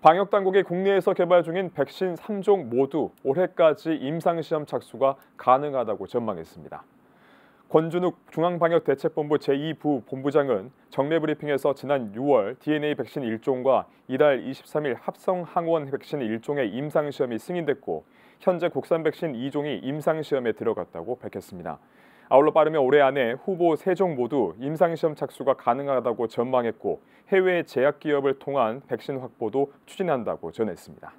방역 당국이 국내에서 개발 중인 백신 3종 모두 올해까지 임상 시험 착수가 가능하다고 전망했습니다. 권준욱 중앙방역대책본부 제2부 본부장은 정례 브리핑에서 지난 6월 DNA 백신 1종과 이달 23일 합성 항원 백신 1종의 임상시험이 승인됐고 현재 국산 백신 2종이 임상시험에 들어갔다고 밝혔습니다. 아울러 빠르면 올해 안에 후보 세종 모두 임상시험 착수가 가능하다고 전망했고 해외 제약기업을 통한 백신 확보도 추진한다고 전했습니다.